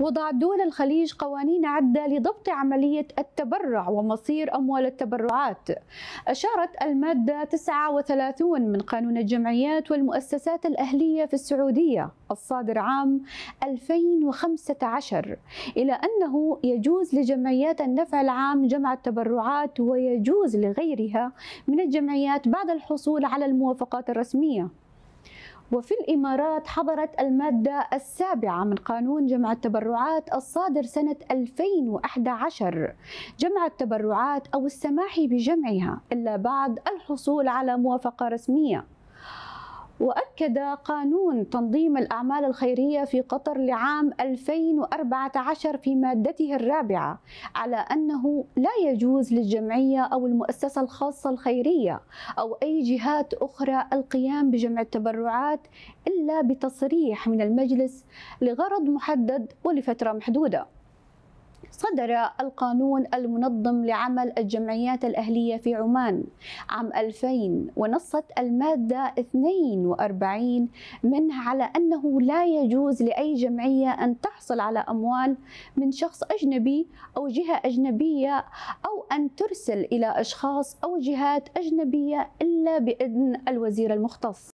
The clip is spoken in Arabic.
وضعت دول الخليج قوانين عدة لضبط عملية التبرع ومصير أموال التبرعات أشارت المادة 39 من قانون الجمعيات والمؤسسات الأهلية في السعودية الصادر عام 2015 إلى أنه يجوز لجمعيات النفع العام جمع التبرعات ويجوز لغيرها من الجمعيات بعد الحصول على الموافقات الرسمية وفي الإمارات حضرت المادة السابعة من قانون جمع التبرعات الصادر سنة 2011 جمع التبرعات أو السماح بجمعها إلا بعد الحصول على موافقة رسمية وأكد قانون تنظيم الأعمال الخيرية في قطر لعام 2014 في مادته الرابعة على أنه لا يجوز للجمعية أو المؤسسة الخاصة الخيرية أو أي جهات أخرى القيام بجمع التبرعات إلا بتصريح من المجلس لغرض محدد ولفترة محدودة صدر القانون المنظم لعمل الجمعيات الأهلية في عمان عام 2000 ونصت المادة 42 منه على أنه لا يجوز لأي جمعية أن تحصل على أموال من شخص أجنبي أو جهة أجنبية أو أن ترسل إلى أشخاص أو جهات أجنبية إلا بإذن الوزير المختص